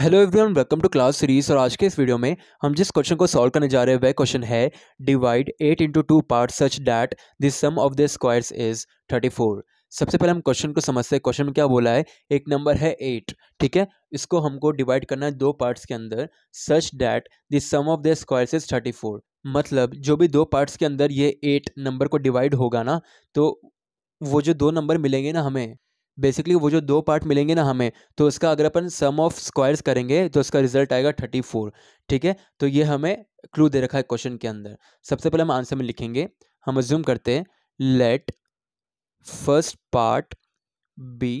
hello everyone welcome to class series और आज के इस वीडियो में हम जिस क्वेश्चन को सॉल्व करने जा रहे हैं वह क्वेश्चन है divide eight into two part such that the sum of the squares is thirty four सबसे पहले हम क्वेश्चन को समझते हैं क्वेश्चन में क्या बोला है एक नंबर है एट ठीक है इसको हमको डिवाइड करना है दो पार्ट्स के अंदर such that the sum of the squares is thirty four मतलब जो भी दो पार्ट्स के अंदर ये एट नंबर को डिवाइड होगा ना तो वो जो दो नंबर मिलेंगे ना हमें बेसिकली वो जो दो पार्ट मिलेंगे ना हमें तो उसका अगर अपन सम ऑफ स्क्वायर्स करेंगे तो उसका रिजल्ट आएगा थर्टी फोर ठीक है तो ये हमें क्लू दे रखा है क्वेश्चन के अंदर सबसे पहले हम आंसर में लिखेंगे हम अज्यूम करते हैं let first part be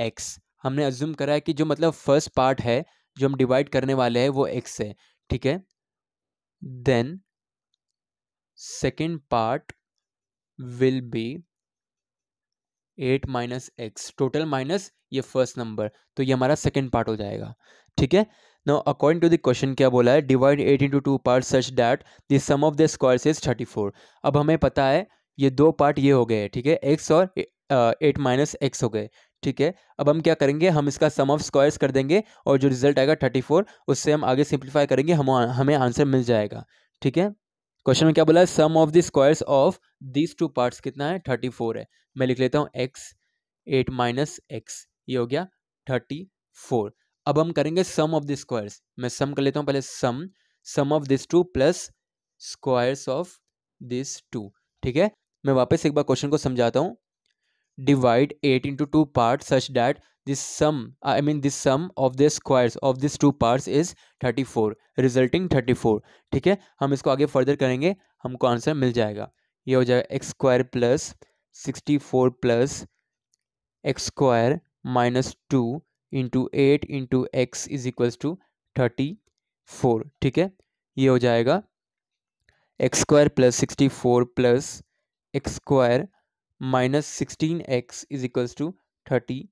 x हमने अज्यूम करा है कि जो मतलब फर्स्ट पार्ट है जो हम डिवाइड करने वाले हैं वो एक्स है ठीक है then second part will be eight minus x total minus ये फर्स्ट नंबर तो ये हमारा सेकेंड पार्ट हो जाएगा ठीक है no according to the question क्या बोला है divide eight into two part such that the sum of the squares is thirty four अब हमें पता है ये दो पार्ट ये हो गए ठीक है एक्स और एट माइनस एक्स हो गए ठीक है अब हम क्या करेंगे हम इसका सम ऑफ स्क्वायर्स कर देंगे और जो रिजल्ट आएगा थर्टी फोर उससे हम आगे सिंप्लीफाई करेंगे हम हमें आंसर मिल जाएगा ठीक है क्वेश्चन में क्या बोला है sum of the squares of these two parts कितना है थर्टी फोर है मैं लिख लेता हूँ एक्स एट माइनस एक्स ये हो गया थर्टी फोर अब हम करेंगे सम ऑफ द स्क्वायर्स मैं सम कर लेता हूँ पहले sum sum of this two plus squares of this two ठीक है मैं वापस एक बार क्वेश्चन को समझाता हूँ divide 8 into two parts such that this sum i mean this sum of the squares of these two parts is 34 resulting 34 ठीक है हम इसको आगे फर्दर करेंगे हमको आंसर मिल जाएगा ये हो जाएगा x square plus sixty four plus x square minus two into eight into x is equals to thirty four ठीक है ये हो जाएगा x square plus sixty four plus x square minus sixteen x is equals to thirty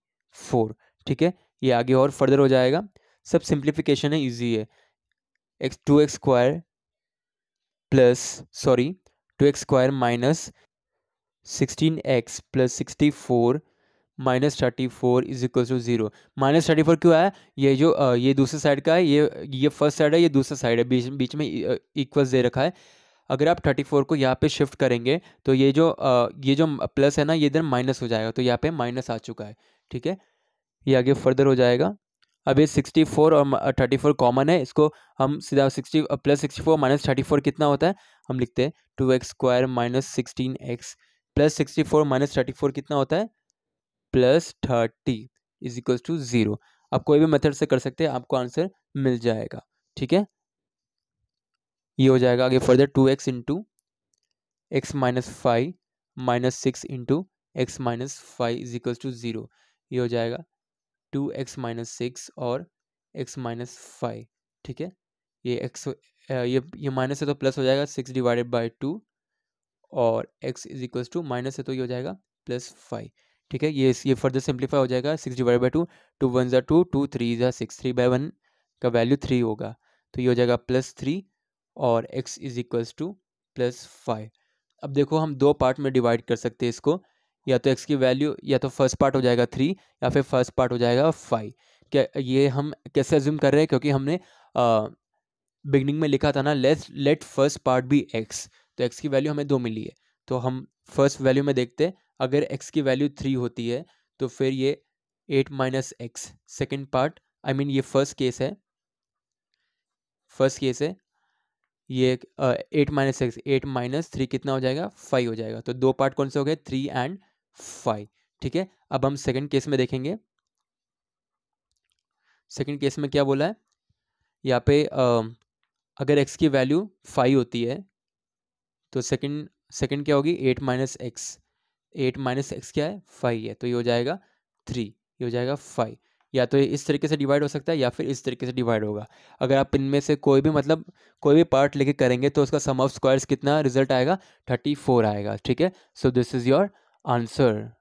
four ठीक है ये आगे और फर्दर हो जाएगा सब सिंप्लीफिकेशन है इजी है x two x square plus sorry two x square minus sixteen x plus sixty four minus thirty four is equal to zero minus thirty four क्यों आया ये जो ये दूसरे साइड का है ये ये फर्स्ट साइड है ये दूसरा साइड है बीच बीच में इक्वल दे रखा है अगर आप थर्टी फोर को यहाँ पे शिफ्ट करेंगे तो ये जो ये जो प्लस है ना ये इधर माइनस हो जाएगा तो यहाँ पे माइनस आ चुका है ठीक है ये आगे फर्दर हो जाएगा अब ये सिक्सटी फोर और थर्टी फोर कॉमन है इसको हम सीधा sixty plus sixty four minus thirty four कितना होता है हम लिखते हैं two x square minus sixteen x plus sixty four minus thirty four कितना होता है plus thirty is equal to zero आप कोई भी मेथड से कर सकते हैं आपको आंसर मिल जाएगा ठीक है ये हो जाएगा आगे further two x into x minus five minus six into x minus five is equals to zero ये हो जाएगा टू एक्स माइनस सिक्स और एक्स माइनस फाइव ठीक है ये एक्स ये ये माइनस है तो प्लस हो जाएगा सिक्स डिवाइडेड बाई टू और x is equals to minus है तो ये हो जाएगा प्लस फाइव ठीक है ये ये फर्दर सिंप्लीफाई हो जाएगा six divide by two two one ज़ा टू टू थ्री ज़ा सिक्स थ्री बाई वन का वैल्यू थ्री होगा तो ये हो जाएगा प्लस थ्री और x is equals to plus five अब देखो हम दो पार्ट में डिवाइड कर सकते हैं इसको या तो x की वैल्यू या तो फर्स्ट पार्ट हो जाएगा थ्री या फिर फर्स्ट पार्ट हो जाएगा फाइव क्या ये हम कैसे एज्यूम कर रहे हैं क्योंकि हमने बिगनिंग में लिखा था ना let let first part be x तो x की वैल्यू हमें दो मिली है तो हम फर्स्ट वैल्यू में देखते हैं अगर x की वैल्यू थ्री होती है तो फिर ये eight minus x second part I mean ये फर्स्ट केस है फर्स्ट केस है ये eight minus six eight minus three कितना हो जाएगा फाइव हो जाएगा तो दो पार्ट कौन से हो गए थ्री एंड फाइव ठीक है अब हम सेकेंड केस में देखेंगे सेकेंड केस में क्या बोला है यहाँ पे अगर एक्स की वैल्यू फाइव होती है तो सेकेंड सेकेंड क्या होगी eight minus x eight minus x क्या है फाइव है तो ये हो जाएगा थ्री ये हो जाएगा फाइव या तो इस तरीके से डिवाइड हो सकता है या फिर इस तरीके से डिवाइड होगा अगर आप इनमें से कोई भी मतलब कोई भी पार्ट लेके करेंगे तो उसका सम ऑफ स्क्वायर्स कितना रिजल्ट आएगा थर्टी फोर आएगा ठीक है so this is your answer